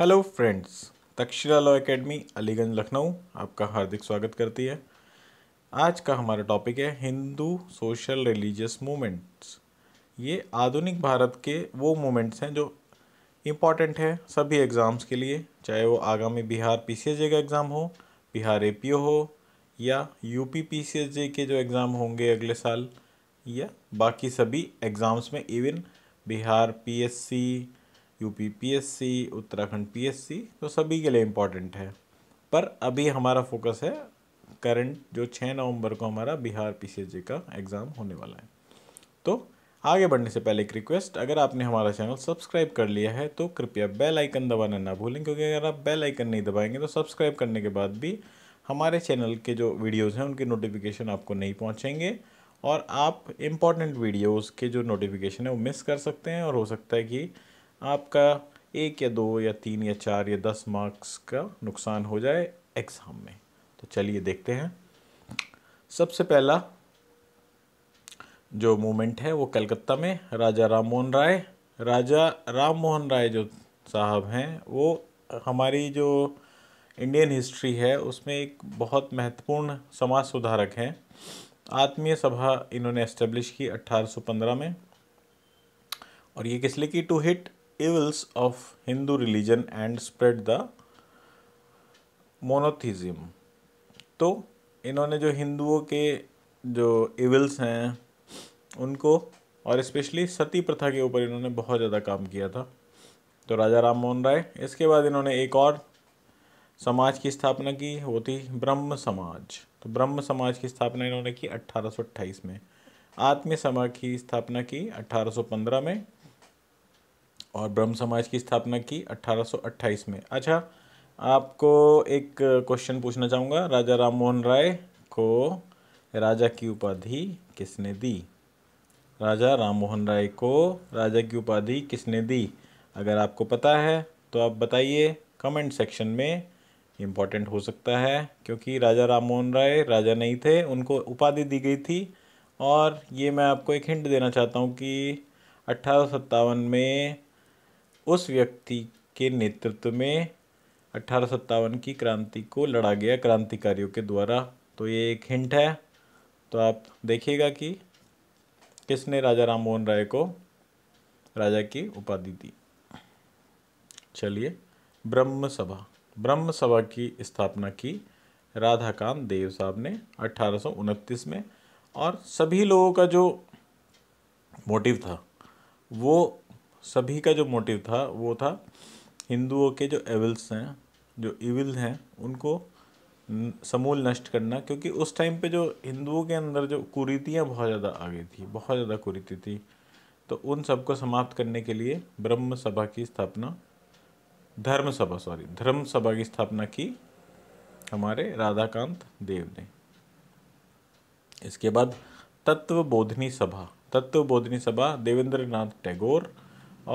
Hello friends Takshashila law academy Aliganj Lucknow आपका हार्दिक स्वागत करती है आज का हमारा टॉपिक है हिंदू सोशल रिलीजियस मूवमेंट्स ये आधुनिक भारत के वो मूवमेंट्स हैं जो इम्पॉर्टेंट है सभी एग्ज़ाम्स के लिए चाहे वो आगामी बिहार पी सी का एग्ज़ाम हो बिहार ए हो या एस जे के जो एग्ज़ाम होंगे अगले साल या बाकी सभी एग्ज़ाम्स में even Bihar C UP PSC Uttarakhand PSC तो सभी के लिए इम्पॉर्टेंट है पर अभी हमारा फोकस है करंट जो छः नवंबर को हमारा बिहार पीसीएसजी का एग्ज़ाम होने वाला है तो आगे बढ़ने से पहले एक रिक्वेस्ट अगर आपने हमारा चैनल सब्सक्राइब कर लिया है तो कृपया बेल आइकन दबाना ना भूलें क्योंकि अगर आप बेल आइकन नहीं दबाएंगे तो सब्सक्राइब करने के बाद भी हमारे चैनल के जो वीडियोस हैं उनके नोटिफिकेशन आपको नहीं पहुंचेंगे और आप इम्पॉर्टेंट वीडियोस के जो नोटिफिकेशन है वो मिस कर सकते हैं और हो सकता है कि आपका एक या दो या तीन या चार या दस मार्क्स का नुकसान हो जाए एग्ज़ाम में तो चलिए देखते हैं सबसे पहला जो मूवमेंट है वो कलकत्ता में राजा राम मोहन राय राजा राम मोहन राय जो साहब हैं वो हमारी जो इंडियन हिस्ट्री है उसमें एक बहुत महत्वपूर्ण समाज सुधारक हैं आत्मीय सभा इन्होंने इस्टेब्लिश की 1815 में और ये किस लिए की to hit evils of Hindu religion and spread the monotheism. तो इन्होंने जो हिंदुओं के जो इविल्स हैं उनको और स्पेशली सती प्रथा के ऊपर इन्होंने बहुत ज़्यादा काम किया था तो राजा राम मोहन राय इसके बाद इन्होंने एक और समाज की स्थापना की वो थी ब्रह्म समाज तो ब्रह्म समाज की स्थापना इन्होंने की अट्ठाईस में आत्मीय समाज की स्थापना की 1815 में और ब्रह्म समाज की स्थापना की 1828 में अच्छा आपको एक क्वेश्चन पूछना चाहूँगा राजा राम मोहन राय को राजा की उपाधि किसने दी राजा राम मोहन राय को राजा की उपाधि किसने दी अगर आपको पता है तो आप बताइए कमेंट सेक्शन में इम्पॉर्टेंट हो सकता है क्योंकि राजा राम मोहन राय राजा नहीं थे उनको उपाधि दी गई थी और ये मैं आपको एक हिंट देना चाहता हूँ कि अट्ठारह में उस व्यक्ति के नेतृत्व में अठारह की क्रांति को लड़ा गया क्रांतिकारियों के द्वारा तो ये एक हिंट है तो आप देखिएगा कि किसने राजा राम मोहन राय को राजा की उपाधि दी चलिए ब्रह्म सभा ब्रह्म सभा की स्थापना की राधाकांत देव साहब ने अठारह में और सभी लोगों का जो मोटिव था वो सभी का जो मोटिव था वो था हिंदुओं के जो एविल्स हैं जो इविल हैं उनको समूल नष्ट करना क्योंकि उस टाइम पे जो हिंदुओं के अंदर जो कुरीतियाँ बहुत ज़्यादा आ गई थी बहुत ज़्यादा कुरीति थी तो उन सबको समाप्त करने के लिए ब्रह्म सभा की स्थापना धर्म सभा सॉरी धर्म सभा की स्थापना की हमारे राधाकांत देव ने इसके बाद तत्व बोधनी सभा तत्व बोधनी सभा देवेंद्र नाथ टैगोर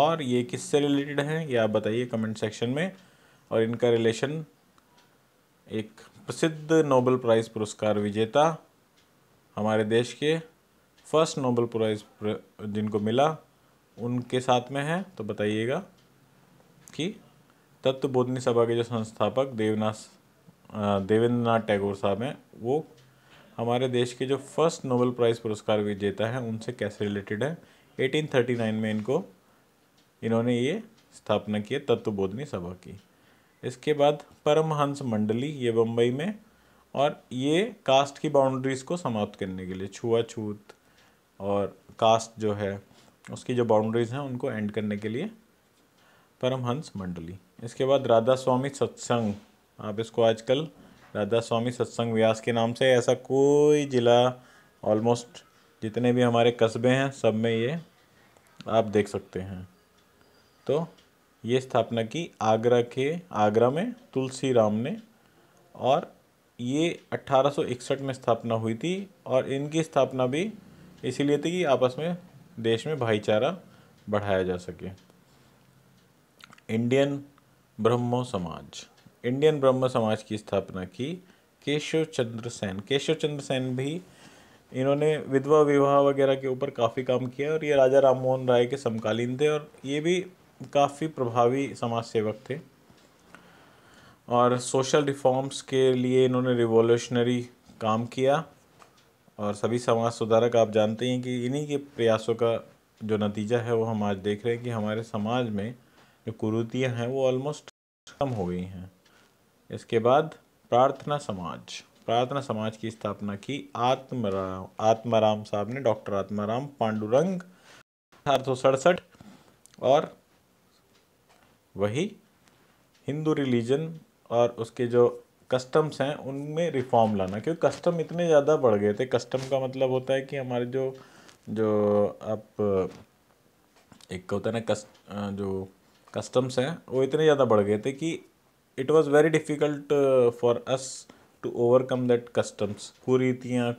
और ये किससे रिलेटेड हैं ये आप बताइए कमेंट सेक्शन में और इनका रिलेशन एक प्रसिद्ध नोबल प्राइज़ पुरस्कार विजेता हमारे देश के फर्स्ट नोबल प्राइज़ जिनको मिला उनके साथ में है तो बताइएगा कि तत्व बोधनी सभा के जो संस्थापक देवनाथ देवेंद्र नाथ टैगोर साहब हैं वो हमारे देश के जो फर्स्ट नोबल प्राइज़ पुरस्कार विजेता हैं उनसे कैसे रिलेटेड है 1839 में इनको इन्होंने ये स्थापना की है बोधनी सभा की इसके बाद परमहंस मंडली ये बम्बई में और ये कास्ट की बाउंड्रीज़ को समाप्त करने के लिए छुआछूत और कास्ट जो है उसकी जो बाउंड्रीज़ हैं उनको एंड करने के लिए परमहंस मंडली इसके बाद राधा स्वामी सत्संग आप इसको आजकल राधा स्वामी सत्संग व्यास के नाम से ऐसा कोई ज़िला ऑलमोस्ट जितने भी हमारे कस्बे हैं सब में ये आप देख सकते हैं तो ये स्थापना की आगरा के आगरा में तुलसी राम ने और ये 1861 में स्थापना हुई थी और इनकी स्थापना भी इसीलिए थी कि आपस में देश में भाईचारा बढ़ाया जा सके इंडियन ब्रह्मो समाज इंडियन ब्रह्म समाज की स्थापना की केशव चंद्र सेन केशव चंद्र सेन भी इन्होंने विधवा विवाह वगैरह के ऊपर काफ़ी काम किया और ये राजा राम मोहन राय के समकालीन थे और ये भी काफ़ी प्रभावी समाज सेवक थे और सोशल रिफॉर्म्स के लिए इन्होंने रिवॉल्यूशनरी काम किया और सभी समाज सुधारक आप जानते हैं कि इन्हीं के प्रयासों का जो नतीजा है वो हम आज देख रहे हैं कि हमारे समाज में जो कुरूतियाँ हैं वो ऑलमोस्ट कम हो गई हैं इसके बाद प्रार्थना समाज प्रार्थना समाज की स्थापना की आत्मराम आत्माराम साहब ने डॉक्टर आत्माराम पांडुरंग अठारह सौ सड़सठ और वही हिंदू रिलीजन और उसके जो कस्टम्स हैं उनमें रिफॉर्म लाना क्योंकि कस्टम इतने ज़्यादा बढ़ गए थे कस्टम का मतलब होता है कि हमारे जो जो आप एक होता है ना कस्ट जो कस्टम्स हैं वो इतने ज़्यादा बढ़ गए थे कि it was very difficult for us to overcome that customs कुरीतियाँ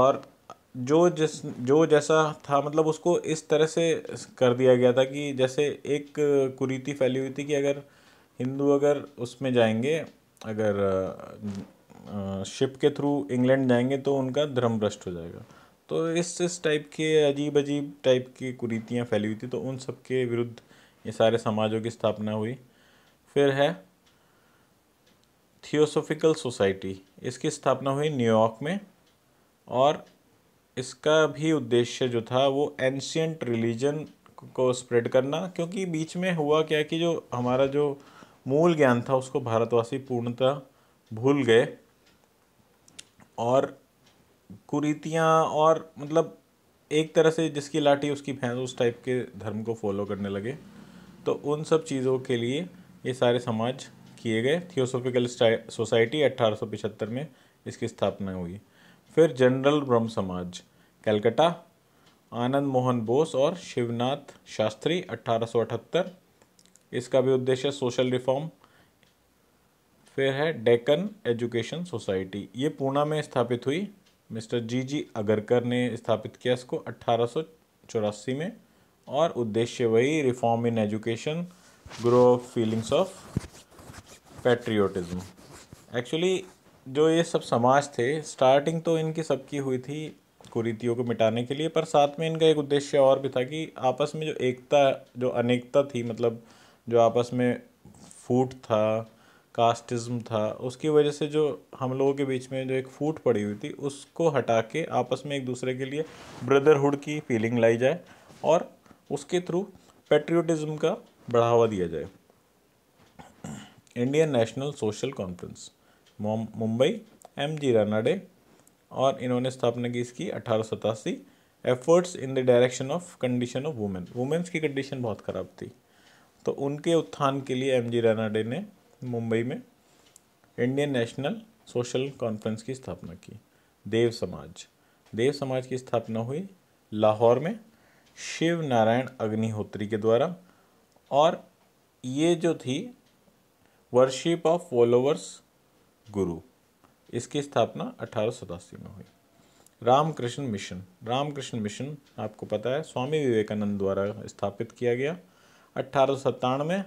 और जो जिस जो जैसा था मतलब उसको इस तरह से कर दिया गया था कि जैसे एक कुरीति फैली हुई थी कि अगर हिंदू अगर उसमें जाएंगे अगर शिप के थ्रू इंग्लैंड जाएंगे तो उनका धर्म भ्रष्ट हो जाएगा तो इस इस टाइप के अजीब अजीब टाइप की कुरीतियाँ फैली हुई थी तो उन सब के विरुद्ध ये सारे समाजों की स्थापना हुई फिर है थियोसोफिकल सोसाइटी इसकी स्थापना हुई न्यूयॉर्क में और इसका भी उद्देश्य जो था वो एंशियंट रिलीजन को स्प्रेड करना क्योंकि बीच में हुआ क्या कि जो हमारा जो मूल ज्ञान था उसको भारतवासी पूर्णतः भूल गए और कुरीतियाँ और मतलब एक तरह से जिसकी लाठी उसकी भैंस उस टाइप के धर्म को फॉलो करने लगे तो उन सब चीज़ों के लिए ये सारे समाज किए गए थियोसोफिकल सोसाइटी अट्ठारह में इसकी स्थापना हुई फिर जनरल ब्रह्म समाज कलकत्ता आनंद मोहन बोस और शिवनाथ शास्त्री 1878 इसका भी उद्देश्य सोशल रिफॉर्म फिर है डेकन एजुकेशन सोसाइटी ये पूना में स्थापित हुई मिस्टर जी जी अगरकर ने स्थापित किया इसको अट्ठारह में और उद्देश्य वही reform in education grow feelings of patriotism actually जो ये सब समाज थे स्टार्टिंग तो इनकी सबकी हुई थी कुरीतियों को मिटाने के लिए पर साथ में इनका एक उद्देश्य और भी था कि आपस में जो एकता जो अनेकता थी मतलब जो आपस में फूट था कास्टिज्म था उसकी वजह से जो हम लोगों के बीच में जो एक फूट पड़ी हुई थी उसको हटा के आपस में एक दूसरे के लिए ब्रदरहुड की फीलिंग लाई जाए और उसके थ्रू पेट्रियोटिज़्म का बढ़ावा दिया जाए Indian national social conference Mumbai M G Ranade और इन्होंने स्थापना की इसकी अठारह सतासी efforts in the direction of condition of women women's की कंडीशन बहुत ख़राब थी तो उनके उत्थान के लिए एम जी रानाडे ने मुंबई में इंडियन नेशनल सोशल कॉन्फ्रेंस की स्थापना की देव समाज देव समाज की स्थापना हुई लाहौर में शिव नारायण अग्निहोत्री के द्वारा और ये जो थी वर्शिप ऑफ फॉलोवर्स गुरु इसकी स्थापना अठारह में हुई रामकृष्ण मिशन रामकृष्ण मिशन आपको पता है स्वामी विवेकानंद द्वारा स्थापित किया गया अट्ठारह में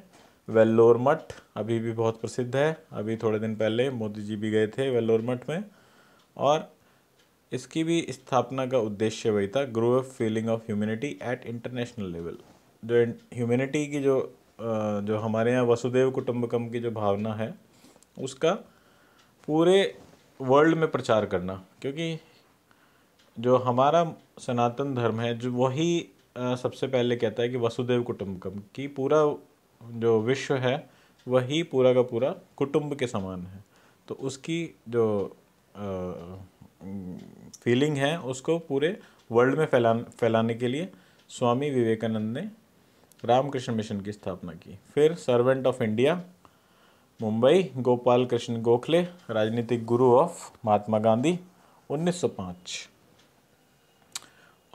वेल्लोर मठ अभी भी बहुत प्रसिद्ध है अभी थोड़े दिन पहले मोदी जी भी गए थे वेल्लोर मठ में और इसकी भी स्थापना का उद्देश्य वही था grow a feeling of humanity at international level जो ह्यूमिनिटी की जो जो हमारे यहाँ वसुदेव कुटुंबकम की जो भावना है उसका पूरे वर्ल्ड में प्रचार करना क्योंकि जो हमारा सनातन धर्म है जो वही सबसे पहले कहता है कि वसुदेव कुटुम्बकम कि पूरा जो विश्व है वही पूरा का पूरा कुटुंब के समान है तो उसकी जो फीलिंग है उसको पूरे वर्ल्ड में फैला फैलाने के लिए स्वामी विवेकानंद ने रामकृष्ण मिशन की स्थापना की फिर servant of India Mumbai Gopal Krishna Gokhale राजनीतिक गुरु ऑफ महात्मा गांधी 1905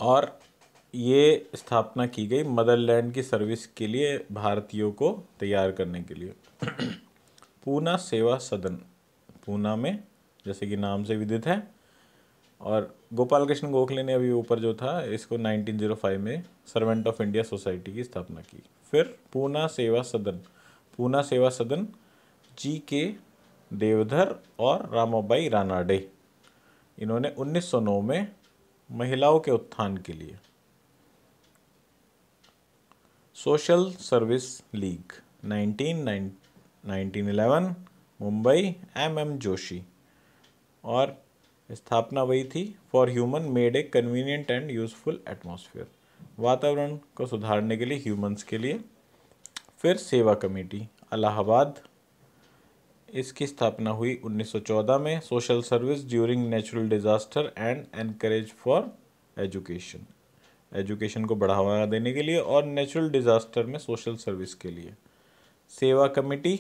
और ये स्थापना की गई मदरलैंड की सर्विस के लिए भारतीयों को तैयार करने के लिए पूना सेवा सदन पूना में जैसे कि नाम से विदित है और गोपाल कृष्ण गोखले ने अभी ऊपर जो था इसको 1905 में सर्वेंट ऑफ इंडिया सोसाइटी की स्थापना की फिर पूना सेवा सदन पूना सेवा सदन जी के देवधर और रामाबाई रानाडे इन्होंने 1909 में महिलाओं के उत्थान के लिए social service league 1911 Mumbai M M Joshi और स्थापना वही थी for human made a convenient and useful atmosphere वातावरण को सुधारने के लिए ह्यूमंस के लिए फिर सेवा कमेटी अलाहाबाद इसकी स्थापना हुई 1914 में social service during natural disaster and encourage for education education को बढ़ावा देने के लिए और नेचुरल डिजास्टर में सोशल सर्विस के लिए सेवा committee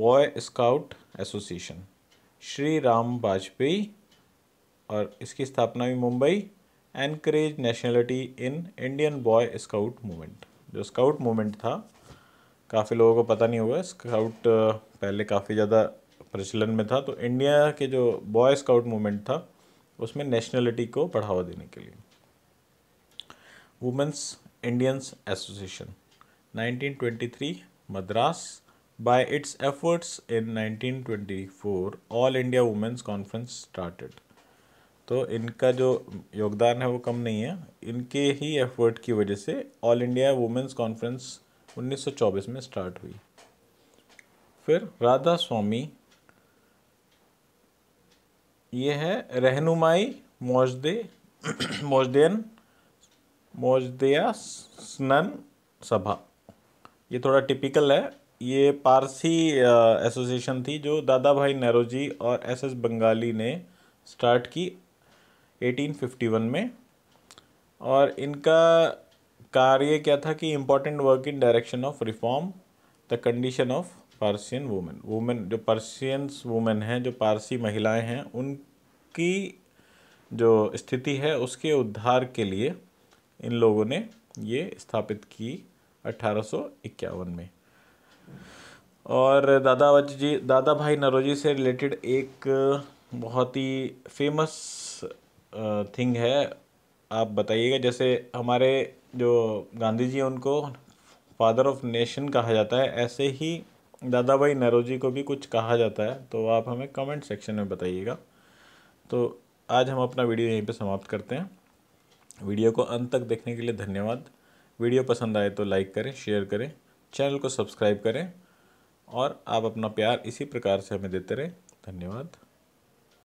boy scout association Shri Ram Vajpayee और इसकी स्थापना हुई Mumbai encourage nationality in Indian boy scout movement जो स्काउट मूवमेंट था काफ़ी लोगों को पता नहीं होगा स्काउट पहले काफ़ी ज़्यादा प्रचलन में था तो इंडिया के जो बॉय स्काउट मूवमेंट था उसमें नेशनलिटी को बढ़ावा देने के लिए women's Indians association 1923 Madras by its efforts in 1924, all India women's conference started तो इनका जो योगदान है वो कम नहीं है इनके ही एफर्ट की वजह से ऑल इंडिया वुमेंस कॉन्फ्रेंस 1924 में स्टार्ट हुई फिर राधा स्वामी ये है रहनुमाई मौजदे मौजदेन मौजदया स्नन सभा ये थोड़ा टिपिकल है ये पारसी एसोसिएशन थी जो दादा भाई नेहरोजी और एस एस बंगाली ने स्टार्ट की 1851 में और इनका कार्य क्या था कि important work in direction of reform the condition of Persian women women जो पर्सियंस वुमेन हैं जो पारसी महिलाएं हैं उनकी जो स्थिति है उसके उद्धार के लिए इन लोगों ने ये स्थापित की अट्ठारह में और दादा जी दादा भाई नरोजी से रिलेटेड एक बहुत ही फेमस थिंग है आप बताइएगा जैसे हमारे जो गांधी जी उनको फादर ऑफ नेशन कहा जाता है ऐसे ही दादा भाई नेहरू जी को भी कुछ कहा जाता है तो आप हमें कमेंट सेक्शन में बताइएगा तो आज हम अपना वीडियो यहीं पे समाप्त करते हैं वीडियो को अंत तक देखने के लिए धन्यवाद वीडियो पसंद आए तो लाइक करें शेयर करें चैनल को सब्सक्राइब करें और आप अपना प्यार इसी प्रकार से हमें देते रहें धन्यवाद